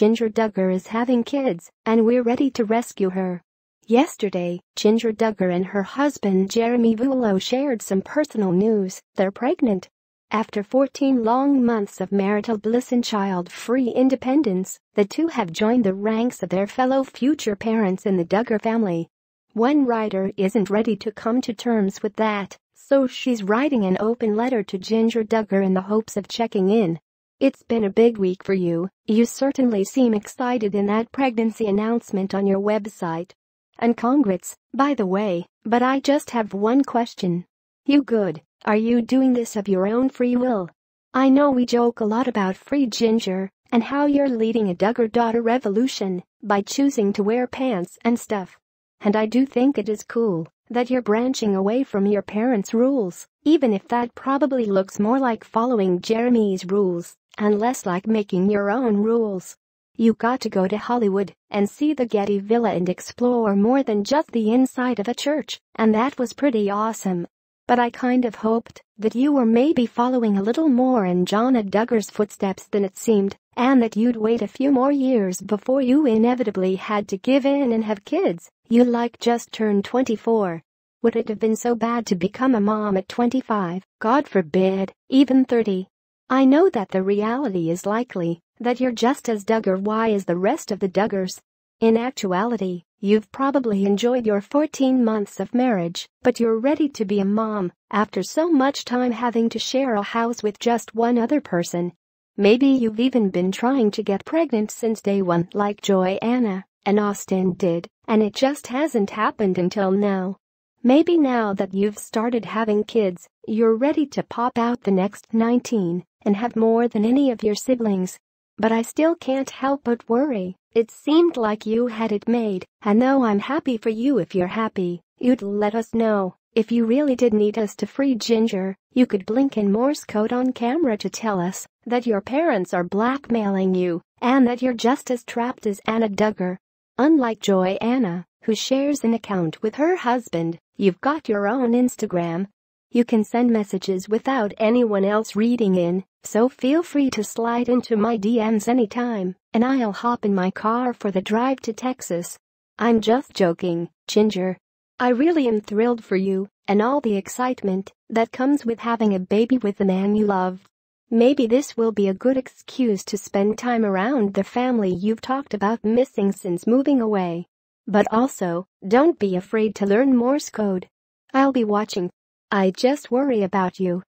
Ginger Duggar is having kids, and we're ready to rescue her. Yesterday, Ginger Duggar and her husband Jeremy Vulo shared some personal news, they're pregnant. After 14 long months of marital bliss and child-free independence, the two have joined the ranks of their fellow future parents in the Duggar family. One writer isn't ready to come to terms with that, so she's writing an open letter to Ginger Duggar in the hopes of checking in it's been a big week for you, you certainly seem excited in that pregnancy announcement on your website. And congrats, by the way, but I just have one question. You good, are you doing this of your own free will? I know we joke a lot about free ginger and how you're leading a Duggar daughter revolution by choosing to wear pants and stuff. And I do think it is cool that you're branching away from your parents' rules, even if that probably looks more like following Jeremy's rules and less like making your own rules. You got to go to Hollywood and see the Getty Villa and explore more than just the inside of a church, and that was pretty awesome. But I kind of hoped that you were maybe following a little more in John Duggar's footsteps than it seemed, and that you'd wait a few more years before you inevitably had to give in and have kids, you like just turned 24. Would it have been so bad to become a mom at 25, God forbid, even 30? I know that the reality is likely that you're just as Duggar Y as the rest of the Duggars. In actuality, you've probably enjoyed your 14 months of marriage, but you're ready to be a mom after so much time having to share a house with just one other person. Maybe you've even been trying to get pregnant since day one like Joy Anna and Austin did, and it just hasn't happened until now. Maybe now that you've started having kids, you're ready to pop out the next 19 and have more than any of your siblings. But I still can't help but worry. It seemed like you had it made, and though I'm happy for you if you're happy, you'd let us know. If you really did need us to free Ginger, you could blink in Morse code on camera to tell us that your parents are blackmailing you and that you're just as trapped as Anna Duggar. Unlike Joy Anna, who shares an account with her husband, you've got your own Instagram you can send messages without anyone else reading in, so feel free to slide into my DMs anytime, and I'll hop in my car for the drive to Texas. I'm just joking, Ginger. I really am thrilled for you and all the excitement that comes with having a baby with the man you love. Maybe this will be a good excuse to spend time around the family you've talked about missing since moving away. But also, don't be afraid to learn Morse code. I'll be watching I just worry about you.